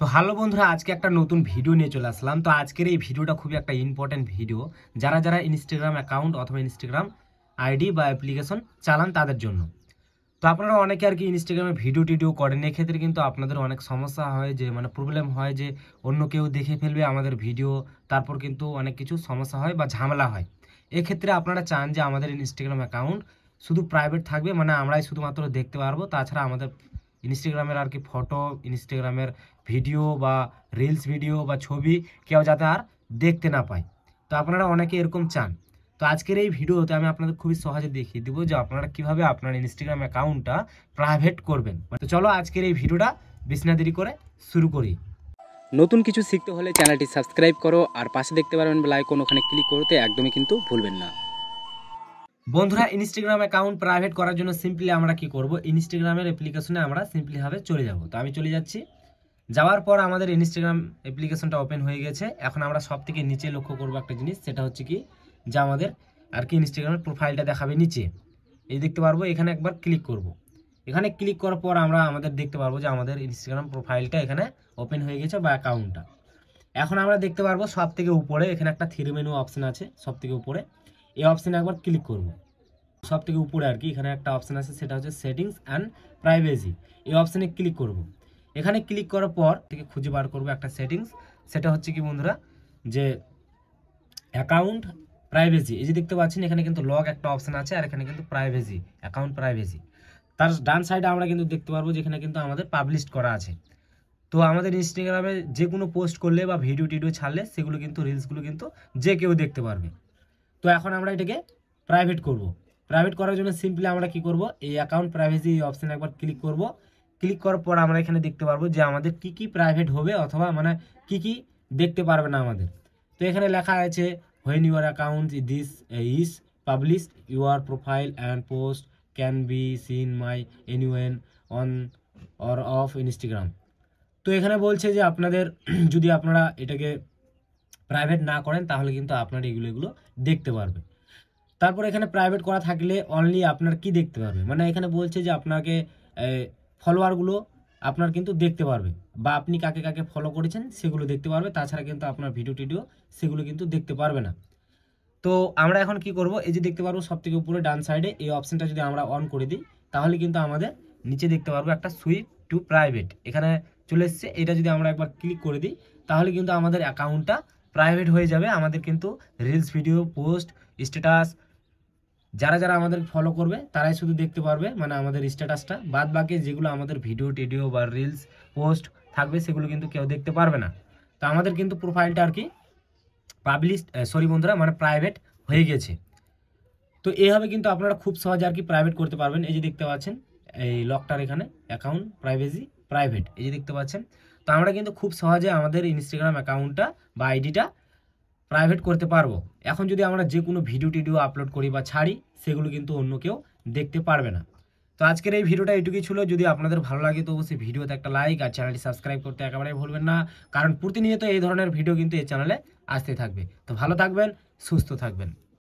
তো হ্যালো বন্ধুরা আজকে একটা নতুন ভিডিও নিয়ে চলে আসলাম তো আজকের এই ভিডিওটা খুবই একটা ইম্পর্টেন্ট ভিডিও যারা যারা ইনস্টাগ্রাম অ্যাকাউন্ট অথবা ইনস্টাগ্রাম আইডি বা অ্যাপ্লিকেশন চালান তাদের জন্য তো আপনারা অনেকে আর কি ইনস্টাগ্রামে ভিডিও টিডিও করেন এক্ষেত্রে কিন্তু আপনাদের অনেক সমস্যা হয় যে মানে প্রবলেম হয় যে অন্য কেউ দেখে ফেলবে আমাদের ভিডিও তারপর কিন্তু অনেক কিছু সমস্যা হয় বা ঝামেলা হয় এক্ষেত্রে আপনারা চান যে আমাদের ইনস্টাগ্রাম অ্যাকাউন্ট শুধু প্রাইভেট থাকবে মানে আমরাই শুধুমাত্র দেখতে পারবো তাছাড়া আমাদের ইনস্টাগ্রামের আর কি ফটো ইনস্টাগ্রামের ভিডিও বা রিলস ভিডিও বা ছবি কেউ যাতে আর দেখতে না পায় তো আপনারা অনেকে এরকম চান তো আজকের এই ভিডিওতে আমি আপনাদের খুবই সহজে দেখিয়ে দেবো যে আপনারা কিভাবে আপনার ইনস্টাগ্রাম অ্যাকাউন্টটা প্রাইভেট করবেন তো চলো আজকের এই ভিডিওটা বিছনা দেরি করে শুরু করি নতুন কিছু শিখতে হলে চ্যানেলটি সাবস্ক্রাইব করো আর পাশে দেখতে পারবেন লাইক আইকন ওখানে ক্লিক করতে একদমই কিন্তু ভুলবেন না বন্ধুরা ইনস্টাগ্রাম অ্যাকাউন্ট প্রাইভেট করার জন্য সিম্পলি আমরা কি করব ইনস্টাগ্রামের অ্যাপ্লিকেশনে আমরা সিম্পলিভাবে চলে যাব তো আমি চলে যাচ্ছি যাওয়ার পর আমাদের ইনস্টাগ্রাম অ্যাপ্লিকেশনটা ওপেন হয়ে গেছে এখন আমরা সব থেকে নিচে লক্ষ্য করবো একটা জিনিস সেটা হচ্ছে কি যে আমাদের আর কি ইনস্টাগ্রামের প্রোফাইলটা দেখাবে নিচে এই দেখতে পারবো এখানে একবার ক্লিক করব। এখানে ক্লিক করার পর আমরা আমাদের দেখতে পারবো যে আমাদের ইনস্টাগ্রাম প্রোফাইলটা এখানে ওপেন হয়ে গেছে বা অ্যাকাউন্টটা এখন আমরা দেখতে পারবো সব থেকে উপরে এখানে একটা থ্রি মেনু অপশান আছে সব থেকে উপরে এই অপশানে একবার ক্লিক করব সব থেকে উপরে আর কি এখানে একটা অপশান আছে সেটা হচ্ছে সেটিংস অ্যান্ড প্রাইভেসি এই অপশানে ক্লিক করব। এখানে ক্লিক করার পর থেকে খুঁজে বার করব একটা সেটিংস সেটা হচ্ছে কি বন্ধুরা যে অ্যাকাউন্ট প্রাইভেসি এই যে দেখতে পাচ্ছেন এখানে কিন্তু লগ একটা অপশান আছে আর এখানে কিন্তু প্রাইভেসি অ্যাকাউন্ট প্রাইভেসি তার ডান সাইডে আমরা কিন্তু দেখতে পারবো যেখানে কিন্তু আমাদের পাবলিশ করা আছে তো আমাদের ইনস্টাগ্রামে যে কোনো পোস্ট করলে বা ভিডিও টিডিও ছাড়লে সেগুলো কিন্তু রিলসগুলো কিন্তু যে কেউ দেখতে পারবে তো এখন আমরা এটাকে প্রাইভেট করব। প্রাইভেট করার জন্য সিম্পলি আমরা কি করব এই অ্যাকাউন্ট প্রাইভেসি এই অপশানে একবার ক্লিক করব ক্লিক করার পর আমরা এখানে দেখতে পারবো যে আমাদের কি কি প্রাইভেট হবে অথবা মানে কি কি দেখতে পারবে না আমাদের তো এখানে লেখা আছে when your account this is public your profile and post can be seen by anyone on or off Instagram তো এখানে বলছে যে আপনাদের যদি আপনারা এটাকে প্রাইভেট না করেন তাহলে কিন্তু আপনার এগুলো এগুলো দেখতে পারবে তারপর এখানে প্রাইভেট করা থাকলে অনলি আপনার কি দেখতে পারবে মানে এখানে বলছে যে আপনাকে ফলোয়ারগুলো আপনার কিন্তু দেখতে পারবে বা আপনি কাকে কাকে ফলো করেছেন সেগুলো দেখতে পারবে তাছাড়া কিন্তু আপনার ভিডিও টিডিও সেগুলো কিন্তু দেখতে পারবে না তো আমরা এখন কি করব এই যে দেখতে পারবো সব থেকে উপরে ডান সাইডে এই অপশানটা যদি আমরা অন করে দিই তাহলে কিন্তু আমাদের নিচে দেখতে পারবো একটা সুইপ টু প্রাইভেট এখানে চলে এসছে এটা যদি আমরা একবার ক্লিক করে দিই তাহলে কিন্তু আমাদের অ্যাকাউন্টটা প্রাইভেট হয়ে যাবে আমাদের কিন্তু রিলস ভিডিও পোস্ট স্ট্যাটাস যারা যারা আমাদের ফলো করবে তারাই শুধু দেখতে পারবে মানে আমাদের স্ট্যাটাসটা বাদ বাকি যেগুলো আমাদের ভিডিও টিডিও বা রিলস পোস্ট থাকবে সেগুলো কিন্তু কেউ দেখতে পারবে না তো আমাদের কিন্তু প্রোফাইলটা আর কি পাবলিশ সরি বন্ধুরা মানে প্রাইভেট হয়ে গেছে তো এইভাবে কিন্তু আপনারা খুব সহজে আর কি প্রাইভেট করতে পারবেন এই যে দেখতে পাচ্ছেন এই লকটার এখানে অ্যাকাউন্ট প্রাইভেসি প্রাইভেট এই যে দেখতে পাচ্ছেন তো আমরা কিন্তু খুব সহজে আমাদের ইনস্টাগ্রাম অ্যাকাউন্টটা বা আইডিটা প্রাইভেট করতে পারবো এখন যদি আমরা যে কোনো ভিডিও টিডিও আপলোড করি বা ছাড়ি সেগুলো কিন্তু অন্য কেউ দেখতে পারবে না তো আজকের এই ভিডিওটা এটুকুই ছিল যদি আপনাদের ভালো লাগে তো অবশ্যই ভিডিওতে একটা লাইক আর চ্যানেলটি সাবস্ক্রাইব করতে একেবারেই ভুলবেন না কারণ প্রতিনিয়ত এই ধরনের ভিডিও কিন্তু এই চ্যানেলে আসতে থাকবে তো ভালো থাকবেন সুস্থ থাকবেন